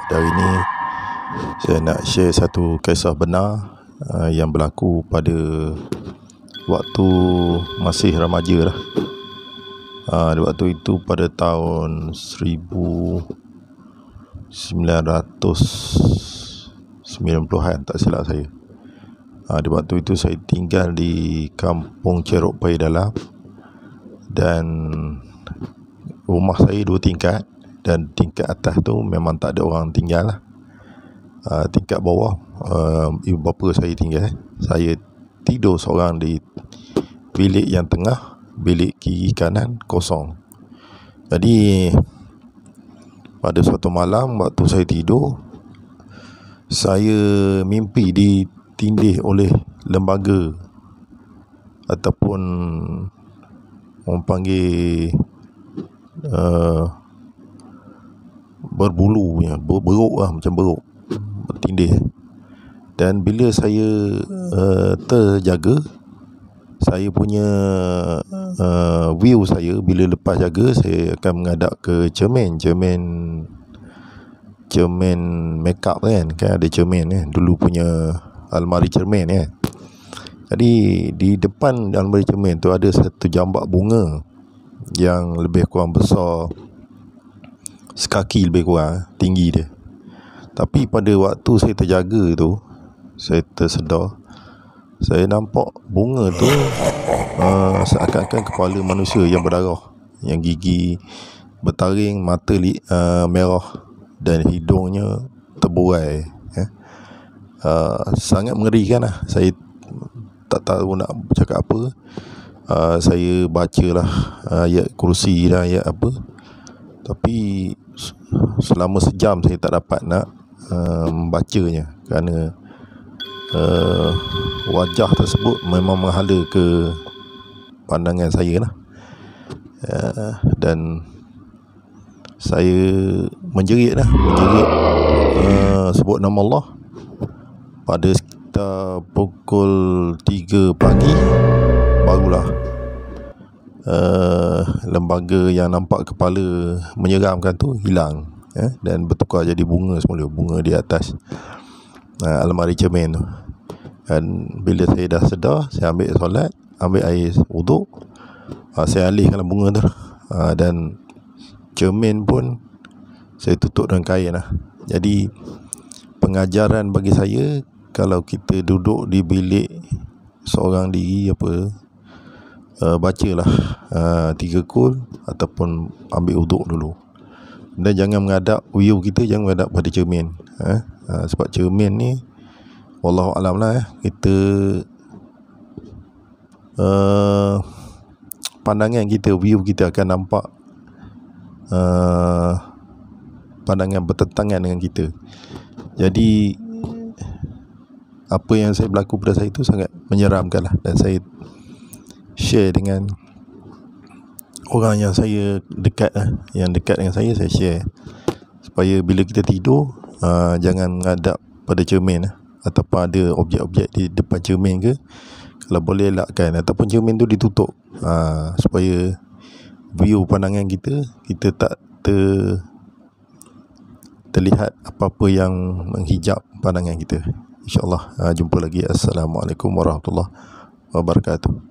Pada hari ini saya nak share satu kisah benar uh, yang berlaku pada waktu masih remaja lah. Uh, waktu itu pada tahun 1990-an tak silap saya. Uh, di waktu itu saya tinggal di kampung Cerok Pai Dalam dan rumah saya dua tingkat dan tingkat atas tu memang tak ada orang tinggal lah. Uh, tingkat bawah uh, ibu bapa saya tinggal. Eh. Saya tidur seorang di bilik yang tengah, bilik kiri kanan kosong. Jadi pada suatu malam waktu saya tidur saya mimpi ditindih oleh lembaga ataupun orang panggil uh, berbulu ya, beruk lah macam beruk bertindih dan bila saya uh, terjaga saya punya uh, view saya bila lepas jaga saya akan mengadap ke cermin cermin cermin makeup kan kan ada cermin kan dulu punya almari cermin kan jadi di depan almari cermin tu ada satu jambak bunga yang lebih kurang besar sekaki lebih kurang eh, tinggi dia tapi pada waktu saya terjaga tu saya tersedar saya nampak bunga tu uh, seakan-akan kepala manusia yang berdarah yang gigi bertaring mata li, uh, merah dan hidungnya terbuai eh. uh, sangat mengerikan lah saya tak tahu nak cakap apa uh, saya bacalah ayat kursi dan ayat apa tapi selama sejam saya tak dapat nak eh, membacanya um, kerana uh, wajah tersebut memang menghala ke pandangan saya lah uh, dan saya menjerit lah menjerit uh, sebut nama Allah pada sekitar pukul 3 pagi barulah uh, lembaga yang nampak kepala menyeramkan tu hilang eh, dan bertukar jadi bunga semula bunga di atas uh, almari cermin tu dan bila saya dah sedar saya ambil solat ambil air wuduk uh, ah, saya alihkan bunga tu uh, dan cermin pun saya tutup dengan kain lah. jadi pengajaran bagi saya kalau kita duduk di bilik seorang diri apa uh, bacalah eh, tiga uh, kul ataupun ambil uduk dulu dan jangan mengadap view kita jangan mengadap pada cermin eh? Uh, sebab cermin ni Allah alam lah eh, kita uh, pandangan kita view kita akan nampak uh, pandangan bertentangan dengan kita jadi apa yang saya berlaku pada saya itu sangat menyeramkan lah dan saya share dengan orang yang saya dekat lah. Yang dekat dengan saya, saya share. Supaya bila kita tidur, ah, jangan ngadap pada cermin lah. atau pada objek-objek di depan cermin ke. Kalau boleh elakkan. Ataupun cermin tu ditutup. Ah, supaya view pandangan kita, kita tak ter terlihat apa-apa yang menghijab pandangan kita. InsyaAllah ah, jumpa lagi. Assalamualaikum warahmatullahi wabarakatuh.